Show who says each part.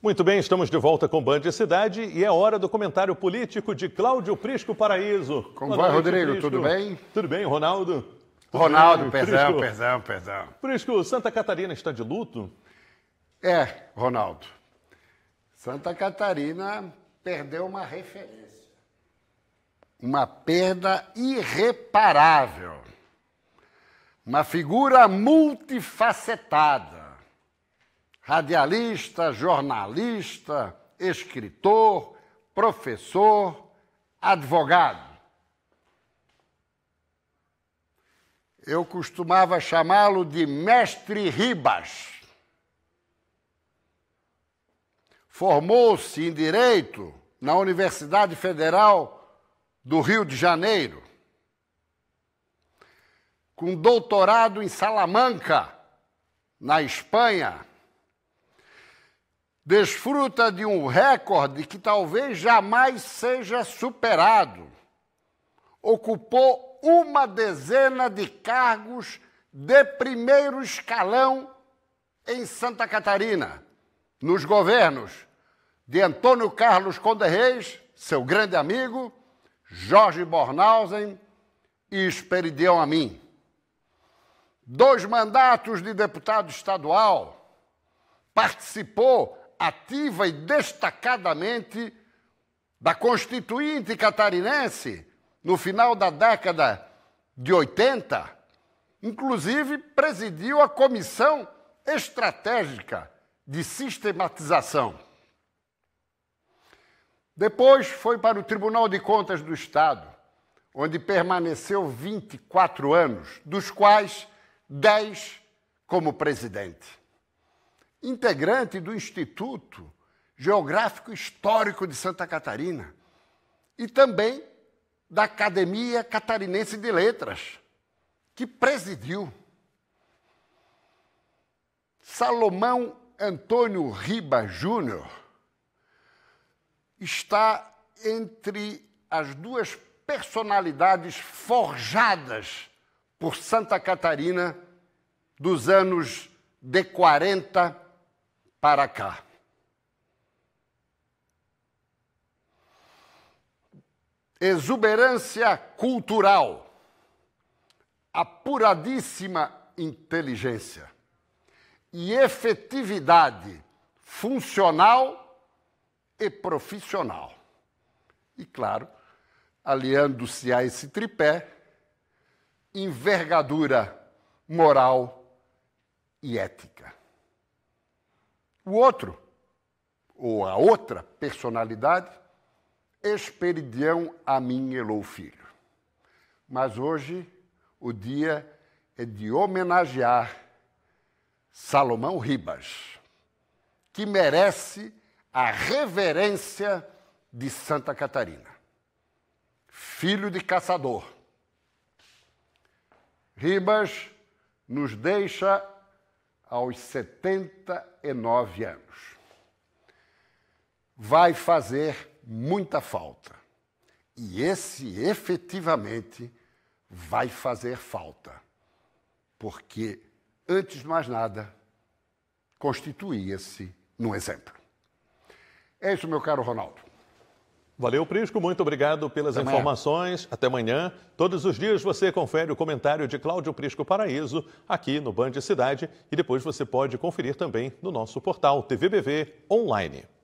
Speaker 1: Muito bem, estamos de volta com Band Cidade e é hora do comentário político de Cláudio Prisco Paraíso. Como Boa vai, noite, Rodrigo? Prisco. Tudo bem? Tudo bem, Ronaldo?
Speaker 2: Tudo Ronaldo, bem? perdão, Prisco.
Speaker 1: perdão, perdão. Prisco, Santa Catarina está de luto? É, Ronaldo. Santa Catarina perdeu uma referência. Uma perda irreparável. Uma figura multifacetada radialista, jornalista, escritor, professor, advogado. Eu costumava chamá-lo de Mestre Ribas. Formou-se em Direito na Universidade Federal do Rio de Janeiro, com doutorado em Salamanca, na Espanha, desfruta de um recorde que talvez jamais seja superado. Ocupou uma dezena de cargos de primeiro escalão em Santa Catarina, nos governos de Antônio Carlos Conde Reis, seu grande amigo, Jorge Bornhausen e Esperidião Amin. Dois mandatos de deputado estadual, participou ativa e destacadamente da Constituinte catarinense no final da década de 80, inclusive presidiu a Comissão Estratégica de Sistematização. Depois foi para o Tribunal de Contas do Estado, onde permaneceu 24 anos, dos quais 10 como presidente integrante do Instituto Geográfico Histórico de Santa Catarina e também da Academia Catarinense de Letras, que presidiu. Salomão Antônio Riba Júnior está entre as duas personalidades forjadas por Santa Catarina dos anos de 40 para cá. Exuberância cultural, apuradíssima inteligência e efetividade funcional e profissional. E claro, aliando-se a esse tripé, envergadura moral e ética. O outro, ou a outra personalidade, Esperidião a mim elou filho. Mas hoje o dia é de homenagear Salomão Ribas, que merece a reverência de Santa Catarina. Filho de caçador. Ribas nos deixa aos 79 anos. Vai fazer muita falta. E esse efetivamente vai fazer falta. Porque, antes de mais nada, constituía-se num exemplo. É isso, meu caro Ronaldo. Valeu, Prisco. Muito obrigado pelas Até informações. Amanhã. Até amanhã. Todos os dias você confere o comentário de Cláudio Prisco Paraíso aqui no Band Cidade e depois você pode conferir também no nosso portal TVBV Online.